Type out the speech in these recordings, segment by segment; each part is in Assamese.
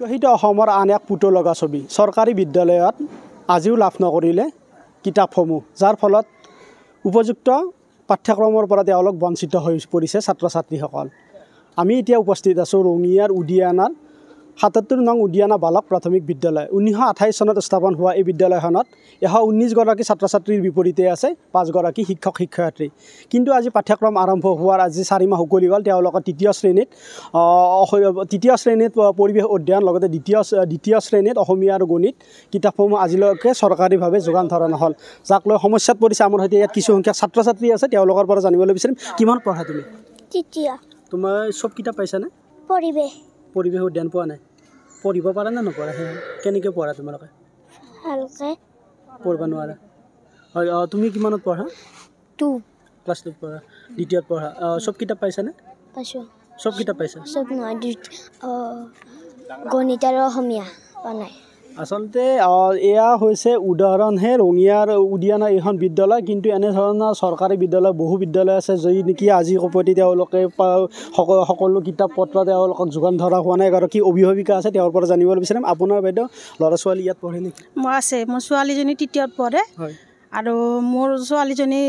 বিকশিত অসমৰ আন এক পুতৌ লগা ছবি চৰকাৰী বিদ্যালয়ত আজিও লাভ নকৰিলে কিতাপসমূহ যাৰ ফলত উপযুক্ত পাঠ্যক্ৰমৰ পৰা তেওঁলোক বঞ্চিত হৈ পৰিছে ছাত্ৰ ছাত্ৰীসকল আমি এতিয়া উপস্থিত আছোঁ ৰঙিয়াৰ উদিয়ানাৰ সাতাত্তৰ নং উদিয়ানা বালক প্ৰাথমিক বিদ্যালয় ঊনৈছশ আঠাইছ চনত স্থাপন হোৱা এই বিদ্যালয়খনত এশ ঊনৈছগৰাকী ছাত্ৰ ছাত্ৰীৰ বিপৰীতে আছে পাঁচগৰাকী শিক্ষক শিক্ষয়িত্ৰী কিন্তু আজি পাঠ্যক্ৰম আৰম্ভ হোৱাৰ আজি চাৰি মাহ উকলি গ'ল তেওঁলোকৰ তৃতীয় শ্ৰেণীত তৃতীয় শ্ৰেণীত পৰিৱেশ অধ্যয়ন লগতে দ্বিতীয় দ্বিতীয় শ্ৰেণীত অসমীয়া আৰু গণিত কিতাপসমূহ আজিলৈকে চৰকাৰীভাৱে যোগান ধৰা নহ'ল যাক লৈ সমস্যাত পৰিছে আমাৰ সৈতে ইয়াত কিছু সংখ্যক ছাত্ৰ ছাত্ৰী আছে তেওঁলোকৰ পৰা জানিবলৈ বিচাৰিম কিমান পঢ়া তুমি তৃতীয় তোমাৰ চব কিতাপ পাইছানে পৰিৱেশ পৰিৱেশ উদ্যান পোৱা নাই পঢ়িব পাৰা নে নপঢ়া সেই কেনেকৈ পঢ়া তোমালোকে পঢ়িব নোৱাৰা হয় অঁ তুমি কিমানত পঢ়া টু ক্লাছ টুত পঢ়া দ্বিতীয়ত পঢ়া চব কিতাপ পাইছানে পাইছোঁ চব কিতাপ পাইছা চব নহয় গণিত আৰু অসমীয়া পোৱা নাই আচলতে এয়া হৈছে উদাহৰণহে ৰঙিয়াৰ উদিয়ান এইখন বিদ্যালয় কিন্তু এনেধৰণৰ চৰকাৰী বিদ্যালয় বহু বিদ্যালয় আছে যি নেকি আজি প্ৰতি তেওঁলোকে সকলো কিতাপ পত্ৰ তেওঁলোকক যোগান ধৰা হোৱা নাই আৰু কি অভিভাৱিকা আছে তেওঁৰ পৰা জানিবলৈ বিচাৰিম আপোনাৰ বাইদেউ ল'ৰা ছোৱালী ইয়াত পঢ়ে নেকি মই আছে মোৰ ছোৱালীজনী তৃতীয়ত পঢ়ে আৰু মোৰ ছোৱালীজনী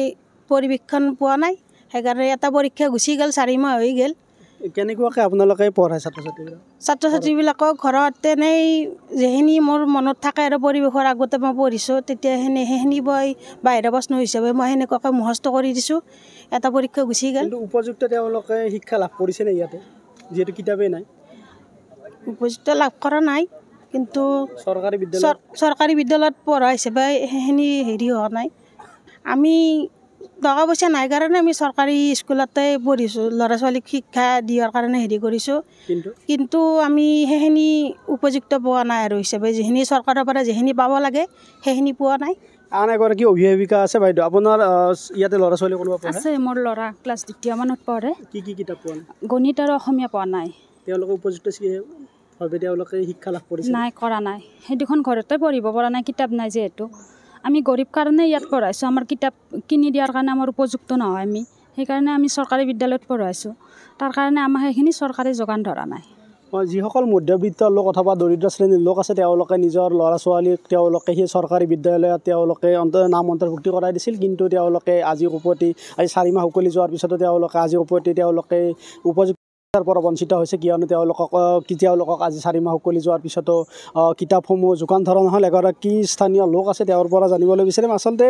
পৰিৱেশন পোৱা নাই সেইকাৰণে এটা পৰীক্ষা গুচি গ'ল চাৰিমাহ হৈ গ'ল কেনেকুৱাকৈ আপোনালোকে পঢ়ায় ছাত্ৰ ছাত্ৰীবিলাক ছাত্ৰ ছাত্ৰীবিলাকক ঘৰত তেনেই যিখিনি মোৰ মনত থাকে আৰু পৰিৱেশৰ আগতে মই পঢ়িছোঁ তেতিয়া সেনে সেইখিনি মই বাহিৰা প্ৰশ্ন হিচাপে মই সেনেকুৱাকৈ মুখস্থ কৰি দিছোঁ এটা পৰীক্ষা গুচি গ'ল উপযুক্ত তেওঁলোকে শিক্ষা লাভ কৰিছে কৰিছেনে ইয়াতে যিহেতু কিতাপেই নাই উপযুক্ত লাভ কৰা নাই কিন্তু চৰকাৰী বিদ্যালয় চৰকাৰী বিদ্যালয়ত পঢ়া হিচাপে সেইখিনি হেৰি হোৱা নাই আমি টকা পইচা নাই কাৰণে আমি চৰকাৰী স্কুলতে পঢ়িছোঁ ল'ৰা ছোৱালীক শিক্ষা দিয়াৰ কাৰণে হেৰি কৰিছোঁ কিন্তু আমি সেইখিনি উপযুক্ত পোৱা নাই আৰু হিচাপে যিখিনি চৰকাৰৰ পৰা যিখিনি পাব লাগে সেইখিনি পোৱা নাই আন এগৰাকী অভিভাৱিকা আছে বাইদেউ আপোনাৰ ইয়াতে ল'ৰা ছোৱালী কোনোবা আছে মোৰ ল'ৰা ক্লাছ দ্বিতীয় পঢ়ে কি কি কিতাপ পোৱা নাই গণিত আৰু অসমীয়া পোৱা নাই তেওঁলোকে উপযুক্ত নাই কৰা নাই সেই দুখন ঘৰতে পঢ়িব পৰা নাই কিতাপ নাই যিহেতু আমি গৰীব কাৰণে ইয়াত পড়াইছো আমাৰ কিতাপ কিনি দিয়াৰ কাৰণে আমাৰ উপযুক্ত নহয় আমি সেইকাৰণে আমি চৰকাৰী বিদ্যালয়ত পড়াইছো তাৰ কাৰণে আমাৰ সেইখিনি চৰকাৰে যোগান ধৰা নাই যিসকল মধ্যবিত্ত লোক অথবা দৰিদ্ৰ শ্ৰেণীৰ লোক আছে তেওঁলোকে নিজৰ ল'ৰা ছোৱালীক তেওঁলোকে সেই চৰকাৰী বিদ্যালয়ত তেওঁলোকে অন্ত নাম অন্তৰ্ভুক্তি কৰাই দিছিল কিন্তু তেওঁলোকে আজি উপতি আজি চাৰি মাহ উকলি যোৱাৰ পিছতো তেওঁলোকে আজি উপতি তেওঁলোকে উপযুক্ত শিক্ষাৰ পৰা বঞ্চিত হৈছে কিয়নো তেওঁলোকক তেওঁলোকক আজি চাৰি মাহ উকলি যোৱাৰ পিছতো কিতাপসমূহ যোগান ধৰা নহ'ল এগৰাকী স্থানীয় লোক আছে তেওঁৰ পৰা জানিবলৈ বিচাৰিম আচলতে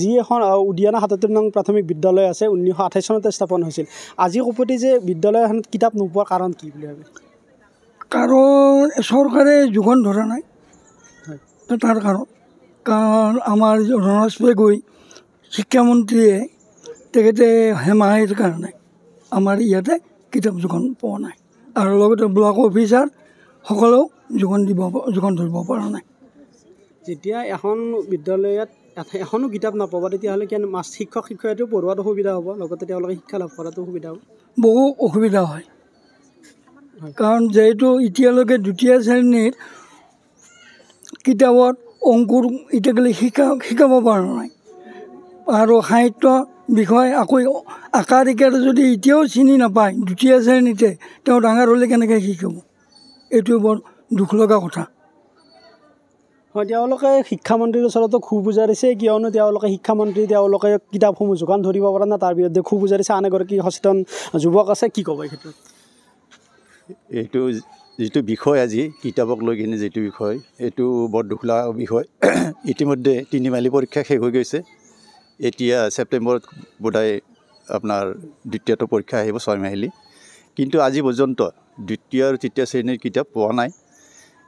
যি এখন উদিয়ানা সাতত্ৰ নং প্ৰাথমিক বিদ্যালয় আছে ঊনৈছশ আঠাইছ চনতে স্থাপন হৈছিল আজি কপতি যে বিদ্যালয়খনত কিতাপ নোপোৱাৰ কাৰণ কি বুলি ভাবে কাৰণ চৰকাৰে যোগান ধৰা নাই তাৰ কাৰণ কাৰণ আমাৰ ৰণাজ গৈ শিক্ষামন্ত্ৰীয়ে তেখেতে হেমাহিৰ কাৰণে আমাৰ ইয়াতে কিতাপ যোগান পোৱা নাই আৰু লগতে ব্লক অফিচাৰসকলেও যোগান দিব যোগান ধৰিব পৰা নাই যেতিয়া এখন বিদ্যালয়ত এখনো কিতাপ নাপাব তেতিয়াহ'লে কি শিক্ষক শিক্ষয়িত্ৰীও পঢ়োৱাটো সুবিধা হ'ব লগতে তেওঁলোকে শিক্ষা লাভ কৰাটো সুবিধা হ'ব বহু অসুবিধা হয় কাৰণ যিহেতু এতিয়ালৈকে দ্বিতীয় শ্ৰেণীৰ কিতাপত অংকুৰ এতিয়ালৈকে শিকা শিকাব পৰা নাই আৰু সাহিত্য বিষয় আকৌ আকাৰ ইকাৰ যদি এতিয়াও চিনি নাপায় দ্বিতীয় শ্ৰেণীতে তেওঁ ডাঙৰ হ'লে কেনেকৈ শিকিব এইটো বৰ দুখ লগা কথা হয় তেওঁলোকে শিক্ষামন্ত্ৰীৰ ওচৰতো খুব বুজাৰিছে কিয়নো তেওঁলোকে শিক্ষামন্ত্ৰী তেওঁলোকে কিতাপসমূহ যোগান ধৰিব পৰা নাই তাৰ বিৰুদ্ধে খুব বুজাৰিছে আন এগৰাকী সচেতন যুৱক আছে কি ক'ব এই ক্ষেত্ৰত এইটো যিটো বিষয় আজি কিতাপক লৈ কিনে যিটো বিষয় এইটো বৰ দুখ বিষয় ইতিমধ্যে তিনিমাহিলী পৰীক্ষা শেষ হৈ গৈছে এতিয়া ছেপ্টেম্বৰত বোধহয় আপোনাৰ দ্বিতীয়টো পৰীক্ষা আহিব ছয় ছয়মাহিলী কিন্তু আজি পৰ্যন্ত দ্বিতীয় আৰু তৃতীয় শ্ৰেণীৰ কিতাপ পোৱা নাই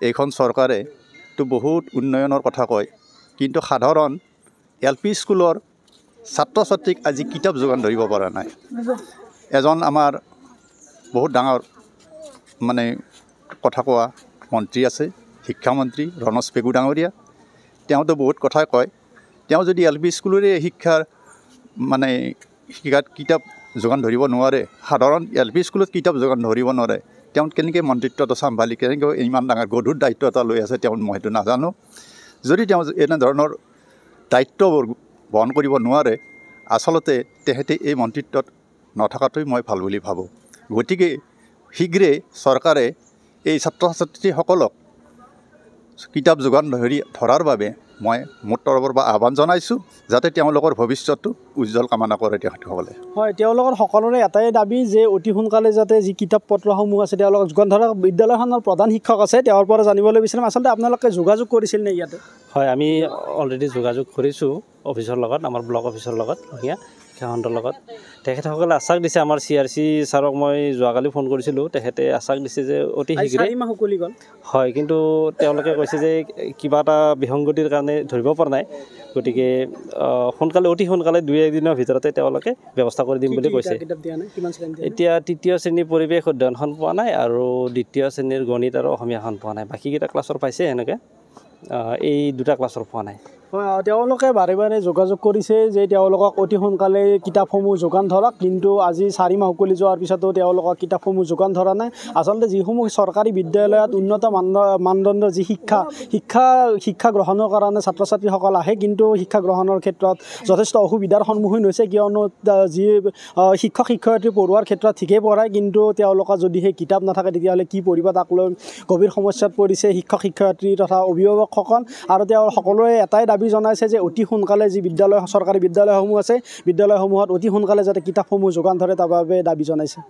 এইখন চৰকাৰেতো বহুত উন্নয়নৰ কথা কয় কিন্তু সাধাৰণ এল পি স্কুলৰ ছাত্ৰ ছাত্ৰীক আজি কিতাপ যোগান ধৰিব পৰা নাই এজন আমাৰ বহুত ডাঙৰ মানে কথা কোৱা মন্ত্ৰী আছে শিক্ষামন্ত্ৰী ৰণজ পেগু ডাঙৰীয়া তেওঁতো বহুত কথাই কয় তেওঁ যদি এল পি স্কুলৰে শিক্ষাৰ মানে শিক্ষাত কিতাপ যোগান ধৰিব নোৱাৰে সাধাৰণ এল পি স্কুলত কিতাপ যোগান ধৰিব নোৱাৰে তেওঁ কেনেকৈ মন্ত্ৰিত্বটো চম্ভালি কেনেকৈ ইমান ডাঙৰ গধুৰ দায়িত্ব এটা লৈ আছে তেওঁ মই সেইটো নাজানো যদি তেওঁ এনেধৰণৰ দায়িত্ববোৰ বহন কৰিব নোৱাৰে আচলতে তেহেঁতে এই মন্ত্ৰিত্বত নথকাটোৱেই মই ভাল বুলি ভাবোঁ গতিকে শীঘ্ৰেই চৰকাৰে এই ছাত্ৰ ছাত্ৰীসকলক কিতাপ যোগান ধৰি ধৰাৰ বাবে মই মোৰ তৰফৰ পৰা আহ্বান জনাইছোঁ যাতে তেওঁলোকৰ ভৱিষ্যতটো উজ্জ্বল কামনা কৰে তেখেতসকলে হয় তেওঁলোকৰ সকলোৰে এটাই দাবী যে অতি সোনকালে যাতে যি কিতাপ পত্ৰসমূহ আছে তেওঁলোকক যোগান ধৰক বিদ্যালয়খনৰ প্ৰধান শিক্ষক আছে তেওঁৰ পৰা জানিবলৈ বিচাৰিম আচলতে আপোনালোকে যোগাযোগ কৰিছিল নে ইয়াতে হয় আমি অলৰেডি যোগাযোগ কৰিছোঁ অফিচৰ লগত আমাৰ ব্লক অফিচৰ লগত শিক্ষাখণ্ডৰ লগত তেখেতসকলে আশ্বাস দিছে আমাৰ চি আৰ চি ছাৰক মই যোৱাকালি ফোন কৰিছিলোঁ তেখেতে আশ্বাস দিছে যে অতি শীঘ্ৰে হয় কিন্তু তেওঁলোকে কৈছে যে কিবা এটা বিসংগতিৰ কাৰণে ধৰিব পৰা নাই গতিকে সোনকালে অতি সোনকালে দুই একদিনৰ ভিতৰতে তেওঁলোকে ব্যৱস্থা কৰি দিম বুলি কৈছে এতিয়া তৃতীয় শ্ৰেণীৰ পৰিৱেশ অধ্যয়নখন পোৱা নাই আৰু দ্বিতীয় শ্ৰেণীৰ গণিত আৰু অসমীয়াখন পোৱা নাই বাকীকেইটা ক্লাছৰ পাইছে সেনেকৈ এই দুটা ক্লাছৰ পোৱা নাই তেওঁলোকে বাৰে বাৰে যোগাযোগ কৰিছে যে তেওঁলোকক অতি সোনকালে কিতাপসমূহ যোগান ধৰক কিন্তু আজি চাৰি মাহ উকলি যোৱাৰ পিছতো তেওঁলোকক কিতাপসমূহ যোগান ধৰা নাই আচলতে যিসমূহ চৰকাৰী বিদ্যালয়ত উন্নত মানদণ্ড মানদণ্ডৰ যি শিক্ষা শিক্ষা শিক্ষা গ্ৰহণৰ কাৰণে ছাত্ৰ ছাত্ৰীসকল আহে কিন্তু শিক্ষা গ্ৰহণৰ ক্ষেত্ৰত যথেষ্ট অসুবিধাৰ সন্মুখীন হৈছে কিয়নো যি শিক্ষক শিক্ষয়িত্ৰী পঢ়োৱাৰ ক্ষেত্ৰত ঠিকেই পঢ়ায় কিন্তু তেওঁলোকৰ যদি সেই কিতাপ নাথাকে তেতিয়াহ'লে কি পঢ়িব তাক লৈ গভীৰ সমস্যাত পৰিছে শিক্ষক শিক্ষয়িত্ৰী তথা অভিভাৱকসকল আৰু তেওঁ সকলোৱে এটাই দাবী দাবী জনাইছে যে অতি সোনকালে যি বিদ্যালয় চৰকাৰী বিদ্যালয়সমূহ আছে বিদ্যালয়সমূহত অতি সোনকালে যাতে কিতাপসমূহ যোগান ধৰে তাৰ বাবে দাবী জনাইছে